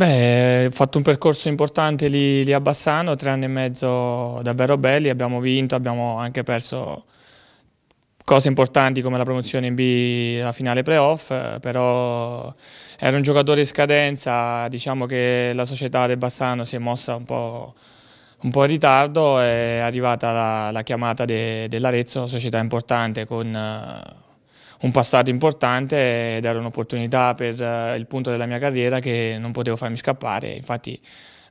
Beh, ho eh, fatto un percorso importante lì, lì, a Bassano, tre anni e mezzo davvero belli, abbiamo vinto, abbiamo anche perso cose importanti come la promozione in B, la finale playoff, eh, però era un giocatore in scadenza, diciamo che la società del Bassano si è mossa un po', un po in ritardo, è arrivata la, la chiamata de, dell'Arezzo, società importante con eh, un passato importante ed era un'opportunità per eh, il punto della mia carriera che non potevo farmi scappare. Infatti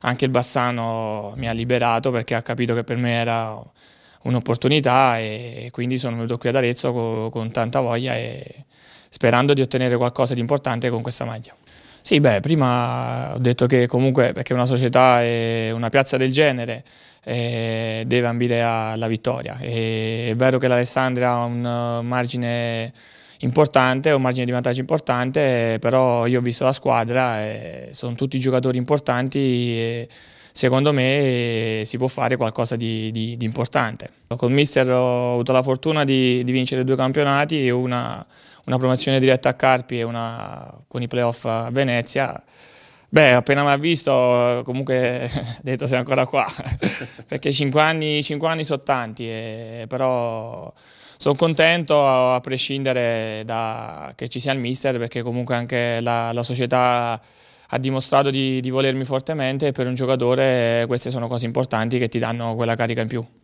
anche il Bassano mi ha liberato perché ha capito che per me era un'opportunità e quindi sono venuto qui ad Arezzo con, con tanta voglia e sperando di ottenere qualcosa di importante con questa maglia. Sì, beh, prima ho detto che comunque perché una società e una piazza del genere eh, deve ambire alla vittoria. E è vero che l'Alessandria ha un uh, margine importante, un margine di vantaggio importante, però io ho visto la squadra, eh, sono tutti giocatori importanti e secondo me si può fare qualcosa di, di, di importante. Con Mister ho avuto la fortuna di, di vincere due campionati una, una promozione diretta a Carpi e una con i playoff a Venezia. Beh, appena mi ha visto, comunque, ho detto sei ancora qua, perché 5 anni, anni sono tanti, e, eh, però sono contento a prescindere da che ci sia il mister, perché comunque anche la, la società ha dimostrato di, di volermi fortemente e per un giocatore eh, queste sono cose importanti che ti danno quella carica in più.